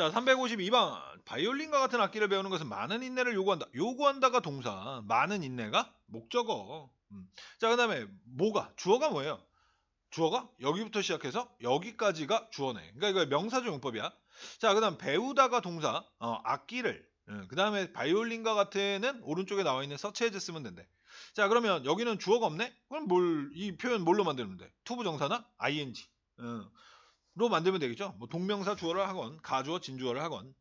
자, 352번. 바이올린과 같은 악기를 배우는 것은 많은 인내를 요구한다. 요구한다가 동사. 많은 인내가 목적어. 음. 자, 그 다음에 뭐가? 주어가 뭐예요? 주어가 여기부터 시작해서 여기까지가 주어네. 그러니까 이거 명사적 용법이야. 자, 그 다음 배우다가 동사. 어, 악기를. 음. 그 다음에 바이올린과 같은은 오른쪽에 나와 있는 서체해제 쓰면 된대. 자, 그러면 여기는 주어가 없네? 그럼 뭘, 이 표현 뭘로 만드는데 투부정사나 ing. 음. 로 만들면 되겠죠. 뭐 동명사 주어를 하건 가주어 진주어를 하건